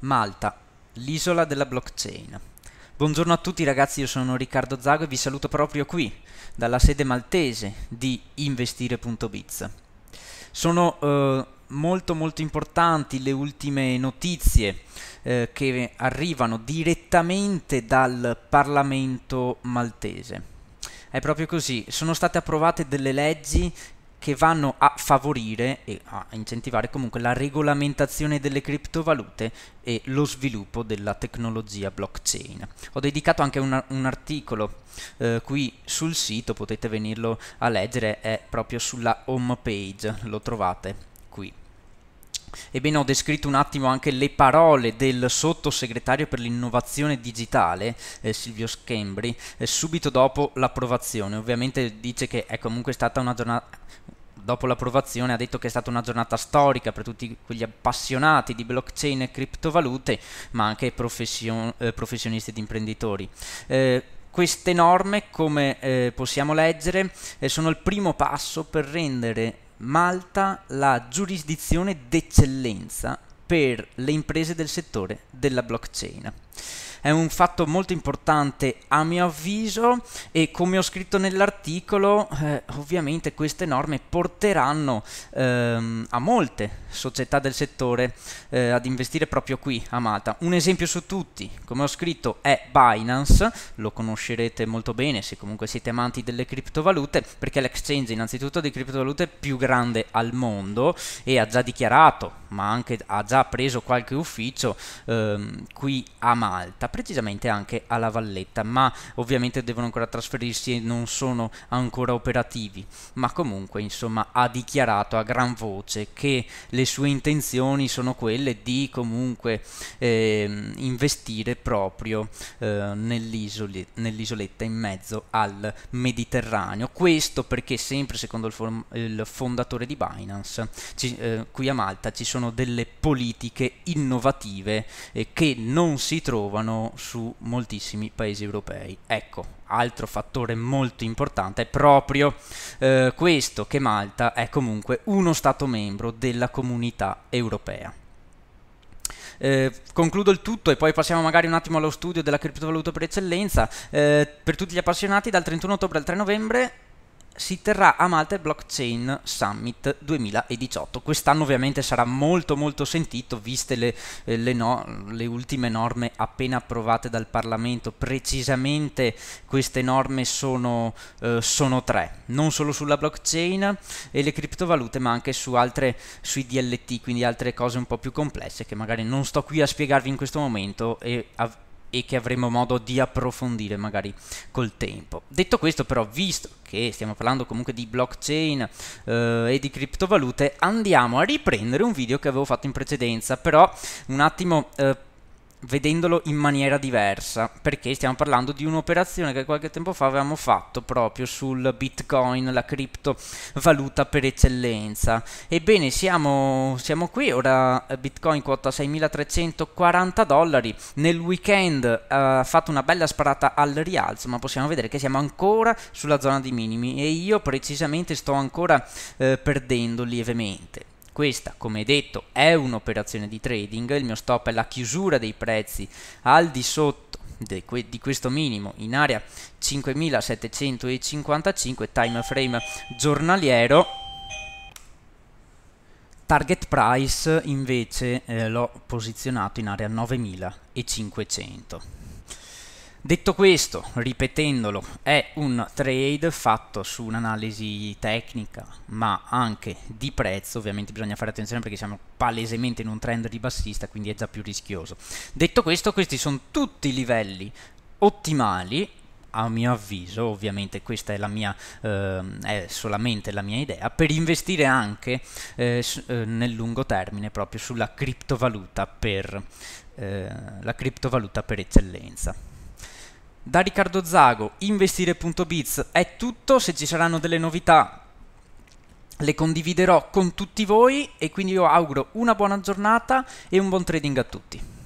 Malta, l'isola della blockchain. Buongiorno a tutti ragazzi, io sono Riccardo Zago e vi saluto proprio qui, dalla sede maltese di investire.biz. Sono eh, molto molto importanti le ultime notizie eh, che arrivano direttamente dal Parlamento maltese. È proprio così, sono state approvate delle leggi che vanno a favorire e a incentivare comunque la regolamentazione delle criptovalute e lo sviluppo della tecnologia blockchain. Ho dedicato anche un, un articolo eh, qui sul sito, potete venirlo a leggere, è proprio sulla home page, lo trovate Ebbene, ho descritto un attimo anche le parole del sottosegretario per l'innovazione digitale, eh, Silvio Schembri, eh, subito dopo l'approvazione. Ovviamente dice che è comunque stata una giornata dopo l'approvazione ha detto che è stata una giornata storica per tutti quegli appassionati di blockchain e criptovalute, ma anche profession eh, professionisti ed imprenditori. Eh, queste norme, come eh, possiamo leggere, eh, sono il primo passo per rendere Malta la giurisdizione d'eccellenza per le imprese del settore della blockchain è un fatto molto importante a mio avviso e come ho scritto nell'articolo eh, ovviamente queste norme porteranno ehm, a molte società del settore eh, ad investire proprio qui a Malta. Un esempio su tutti, come ho scritto, è Binance, lo conoscerete molto bene se comunque siete amanti delle criptovalute, perché è l'exchange innanzitutto di criptovalute più grande al mondo e ha già dichiarato, ma anche ha già preso qualche ufficio ehm, qui a Malta precisamente anche alla Valletta, ma ovviamente devono ancora trasferirsi e non sono ancora operativi, ma comunque insomma ha dichiarato a gran voce che le sue intenzioni sono quelle di comunque eh, investire proprio eh, nell'isoletta, nell'isoletta in mezzo al Mediterraneo, questo perché sempre secondo il, form- il fondatore di Binance ci, eh, qui a Malta ci sono delle politiche innovative eh, che non si trovano su moltissimi paesi europei. Ecco, altro fattore molto importante è proprio eh, questo, che Malta è comunque uno Stato membro della comunità europea. Eh, concludo il tutto e poi passiamo magari un attimo allo studio della criptovaluta per eccellenza. Eh, per tutti gli appassionati, dal 31 ottobre al 3 novembre si terrà a Malta il Blockchain Summit 2018. Quest'anno ovviamente sarà molto molto sentito viste le, eh, le, no, le, ultime norme appena approvate dal Parlamento. Precisamente queste norme sono, eh, sono tre, non solo sulla blockchain e le criptovalute ma anche su altre, sui DLT, quindi altre cose un po' più complesse che magari non sto qui a spiegarvi in questo momento e a, e che avremo modo di approfondire magari col tempo. Detto questo però, visto che stiamo parlando comunque di blockchain eh, e di criptovalute, andiamo a riprendere un video che avevo fatto in precedenza, però un attimo eh, vedendolo in maniera diversa, perché stiamo parlando di un'operazione che qualche tempo fa avevamo fatto proprio sul Bitcoin, la criptovaluta per eccellenza. Ebbene, siamo, siamo qui, ora eh, Bitcoin quota 6.340 dollari, nel weekend eh, ha eh, fatto una bella sparata al rialzo, ma possiamo vedere che siamo ancora sulla zona di minimi e io precisamente sto ancora eh, perdendo lievemente. Questa, come detto, è un'operazione di trading, il mio stop è la chiusura dei prezzi al di sotto di questo minimo in area 5755 time frame giornaliero target price invece eh, l'ho posizionato in area 9500 Detto questo, ripetendolo, è un trade fatto su un'analisi tecnica ma anche di prezzo, ovviamente bisogna fare attenzione perché siamo palesemente in un trend ribassista quindi è già più rischioso. Detto questo, questi sono tutti i livelli ottimali a mio avviso, ovviamente questa è, mia, eh, è, solamente la mia idea, per investire anche eh, eh nel lungo termine proprio sulla criptovaluta per, eh, criptovaluta per eccellenza. Da Riccardo Zago, investire.biz è tutto, se ci saranno delle novità le condividerò con tutti voi e quindi io auguro una buona giornata e un buon trading a tutti.